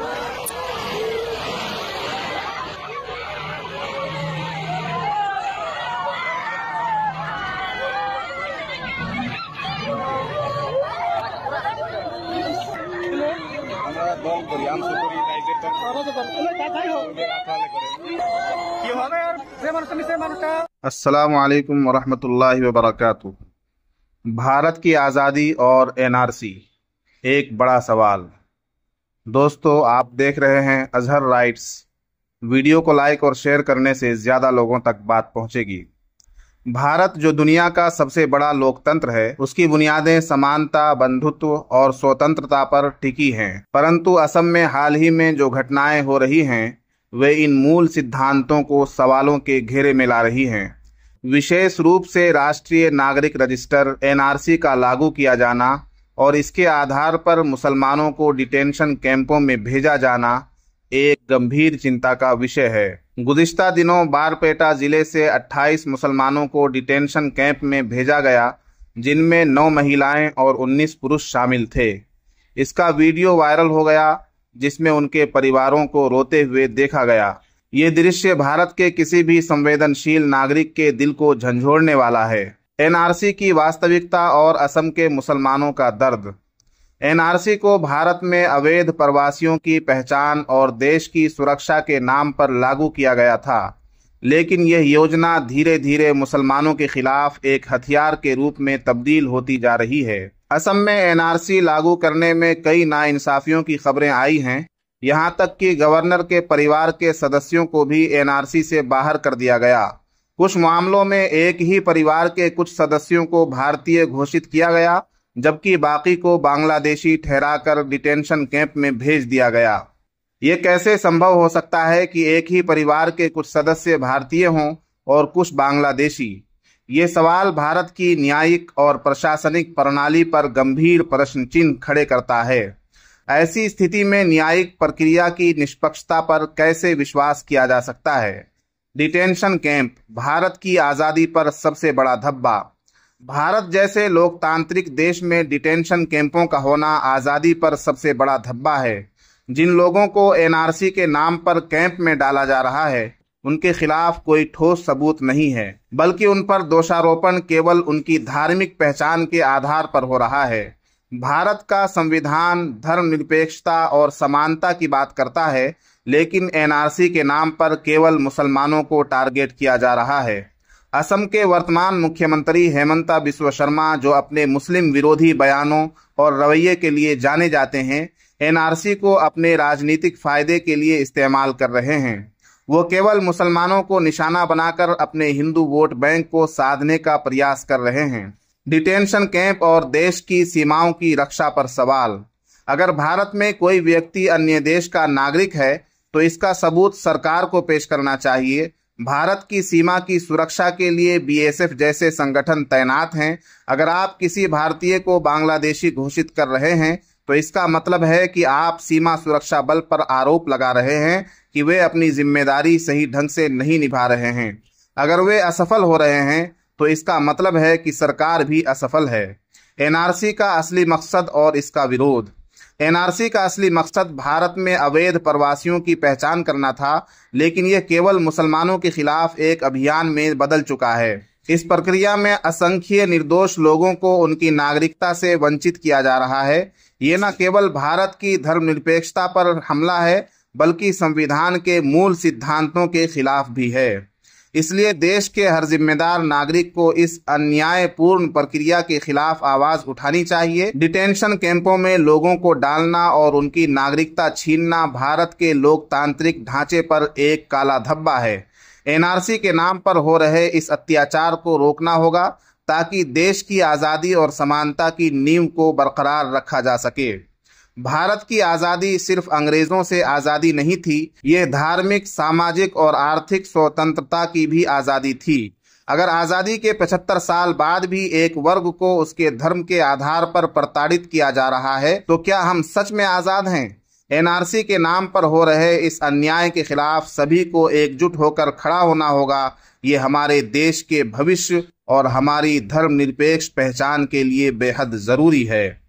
দম করি तो तो भारत की आज़ादी और एनआरसी एक बड़ा सवाल दोस्तों आप देख रहे हैं अजहर राइट्स वीडियो को लाइक और शेयर करने से ज़्यादा लोगों तक बात पहुंचेगी भारत जो दुनिया का सबसे बड़ा लोकतंत्र है उसकी बुनियादें समानता बंधुत्व और स्वतंत्रता पर टिकी हैं परंतु असम में हाल ही में जो घटनाएं हो रही हैं वे इन मूल सिद्धांतों को सवालों के घेरे में ला रही हैं विशेष रूप से राष्ट्रीय नागरिक रजिस्टर एनआरसी का लागू किया जाना और इसके आधार पर मुसलमानों को डिटेंशन कैंपों में भेजा जाना एक गंभीर चिंता का विषय है गुजशत दिनों बारपेटा जिले से 28 मुसलमानों को डिटेंशन कैंप में भेजा गया जिनमें नौ महिलाएं और 19 पुरुष शामिल थे इसका वीडियो वायरल हो गया जिसमें उनके परिवारों को रोते हुए देखा गया ये दृश्य भारत के किसी भी संवेदनशील नागरिक के दिल को झंझोड़ने वाला है एनआरसी की वास्तविकता और असम के मुसलमानों का दर्द एनआरसी को भारत में अवैध प्रवासियों की पहचान और देश की सुरक्षा के नाम पर लागू किया गया था लेकिन यह योजना धीरे धीरे मुसलमानों के खिलाफ एक हथियार के रूप में तब्दील होती जा रही है असम में एनआरसी लागू करने में कई नाइंसाफियों की खबरें आई हैं यहां तक कि गवर्नर के परिवार के सदस्यों को भी एनआरसी से बाहर कर दिया गया कुछ मामलों में एक ही परिवार के कुछ सदस्यों को भारतीय घोषित किया गया जबकि बाकी को बांग्लादेशी ठहराकर डिटेंशन कैंप में भेज दिया गया ये कैसे संभव हो सकता है कि एक ही परिवार के कुछ सदस्य भारतीय हों और कुछ बांग्लादेशी ये सवाल भारत की न्यायिक और प्रशासनिक प्रणाली पर गंभीर प्रश्न चिन्ह खड़े करता है ऐसी स्थिति में न्यायिक प्रक्रिया की निष्पक्षता पर कैसे विश्वास किया जा सकता है डिटेंशन कैंप भारत की आज़ादी पर सबसे बड़ा धब्बा भारत जैसे लोकतांत्रिक देश में डिटेंशन कैंपों का होना आज़ादी पर सबसे बड़ा धब्बा है जिन लोगों को एनआरसी के नाम पर कैंप में डाला जा रहा है उनके खिलाफ कोई ठोस सबूत नहीं है बल्कि उन पर दोषारोपण केवल उनकी धार्मिक पहचान के आधार पर हो रहा है भारत का संविधान धर्मनिरपेक्षता और समानता की बात करता है लेकिन एनआरसी के नाम पर केवल मुसलमानों को टारगेट किया जा रहा है असम के वर्तमान मुख्यमंत्री हेमंता बिश्व शर्मा जो अपने मुस्लिम विरोधी बयानों और रवैये के लिए जाने जाते हैं एनआरसी को अपने राजनीतिक फायदे के लिए इस्तेमाल कर रहे हैं वो केवल मुसलमानों को निशाना बनाकर अपने हिंदू वोट बैंक को साधने का प्रयास कर रहे हैं डिटेंशन कैंप और देश की सीमाओं की रक्षा पर सवाल अगर भारत में कोई व्यक्ति अन्य देश का नागरिक है तो इसका सबूत सरकार को पेश करना चाहिए भारत की सीमा की सुरक्षा के लिए बीएसएफ जैसे संगठन तैनात हैं अगर आप किसी भारतीय को बांग्लादेशी घोषित कर रहे हैं तो इसका मतलब है कि आप सीमा सुरक्षा बल पर आरोप लगा रहे हैं कि वे अपनी जिम्मेदारी सही ढंग से नहीं निभा रहे हैं अगर वे असफल हो रहे हैं तो इसका मतलब है कि सरकार भी असफल है एनआरसी का असली मकसद और इसका विरोध एनआरसी का असली मकसद भारत में अवैध प्रवासियों की पहचान करना था लेकिन यह केवल मुसलमानों के खिलाफ एक अभियान में बदल चुका है इस प्रक्रिया में असंख्य निर्दोष लोगों को उनकी नागरिकता से वंचित किया जा रहा है ये न केवल भारत की धर्मनिरपेक्षता पर हमला है बल्कि संविधान के मूल सिद्धांतों के खिलाफ भी है इसलिए देश के हर जिम्मेदार नागरिक को इस अन्यायपूर्ण प्रक्रिया के खिलाफ आवाज उठानी चाहिए डिटेंशन कैंपों में लोगों को डालना और उनकी नागरिकता छीनना भारत के लोकतांत्रिक ढांचे पर एक काला धब्बा है एनआरसी के नाम पर हो रहे इस अत्याचार को रोकना होगा ताकि देश की आज़ादी और समानता की नींव को बरकरार रखा जा सके भारत की आज़ादी सिर्फ अंग्रेजों से आज़ादी नहीं थी ये धार्मिक सामाजिक और आर्थिक स्वतंत्रता की भी आज़ादी थी अगर आज़ादी के 75 साल बाद भी एक वर्ग को उसके धर्म के आधार पर प्रताड़ित किया जा रहा है तो क्या हम सच में आज़ाद हैं एनआरसी के नाम पर हो रहे इस अन्याय के खिलाफ सभी को एकजुट होकर खड़ा होना होगा ये हमारे देश के भविष्य और हमारी धर्मनिरपेक्ष पहचान के लिए बेहद ज़रूरी है